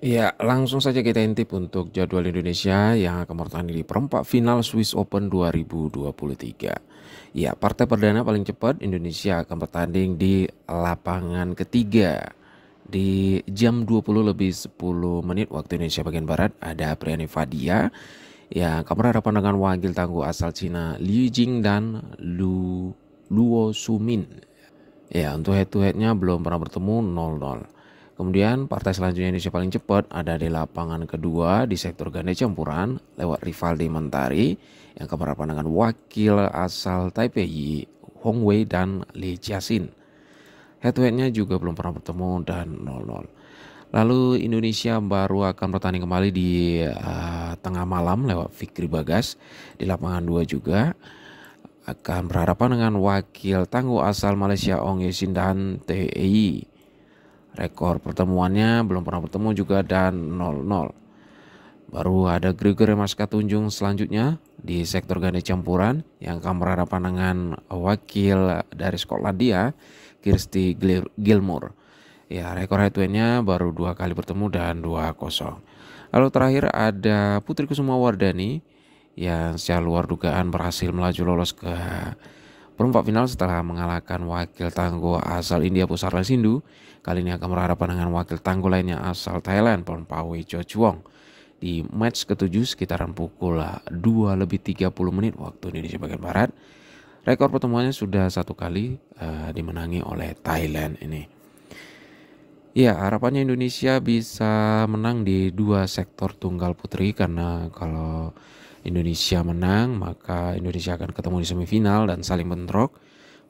Ya langsung saja kita intip untuk jadwal Indonesia yang akan bertanding di perempat final Swiss Open 2023. Ya, partai perdana paling cepat Indonesia akan bertanding di lapangan ketiga di jam 20 lebih 10 menit waktu Indonesia bagian barat ada Priyani Fadia yang akan berhadapan dengan wakil tangguh asal Cina Liu Jing dan Lu Luo Sumin. Ya, untuk head to headnya belum pernah bertemu 0-0. Kemudian partai selanjutnya Indonesia paling cepat ada di lapangan kedua di sektor ganda campuran lewat rival Rivaldi Mentari yang kemarapan dengan wakil asal Taipei Hong Wei dan Lee Jiasin. Head to juga belum pernah bertemu dan 0-0. Lalu Indonesia baru akan bertanding kembali di uh, tengah malam lewat Fikri Bagas di lapangan dua juga akan berhadapan dengan wakil tangguh asal Malaysia Ong Yesin dan TEI. Rekor pertemuannya belum pernah bertemu juga dan 0-0. Baru ada Gregory Maska Tunjung selanjutnya di sektor ganda campuran yang akan berhadapan dengan wakil dari Skotlandia, Kirsty Gilmore. Ya, rekor head nya baru dua kali bertemu dan 2-0. Lalu terakhir ada Putri Kusuma Wardani yang secara luar dugaan berhasil melaju lolos ke Perempat final setelah mengalahkan wakil tangguh asal India Pusarla Sindhu, kali ini akan berhadapan dengan wakil tangguh lainnya asal Thailand, Porn Pawe Wong Di match ketujuh sekitaran pukul 2 lebih 30 menit waktu Indonesia bagian Barat, rekor pertemuannya sudah satu kali uh, dimenangi oleh Thailand ini. Ya, harapannya Indonesia bisa menang di dua sektor tunggal putri karena kalau Indonesia menang maka Indonesia akan ketemu di semifinal dan saling bentrok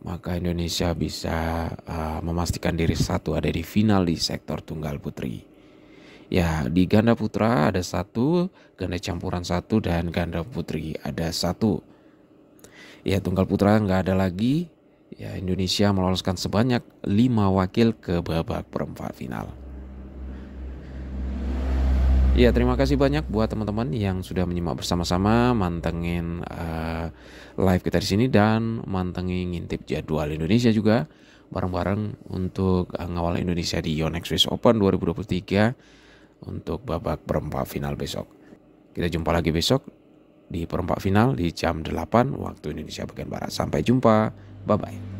maka Indonesia bisa uh, memastikan diri satu ada di final di sektor tunggal putri. Ya di ganda putra ada satu, ganda campuran satu dan ganda putri ada satu. Ya tunggal putra nggak ada lagi. Ya Indonesia meloloskan sebanyak lima wakil ke babak perempat final. Ya terima kasih banyak buat teman-teman yang sudah menyimak bersama-sama mantengin uh, live kita di sini dan mantengin ngintip jadwal Indonesia juga bareng-bareng untuk eh, ngawal Indonesia di Yonex Swiss Open 2023 untuk babak perempat final besok. Kita jumpa lagi besok di perempat final di jam 8 waktu Indonesia bagian barat. Sampai jumpa. Bye bye.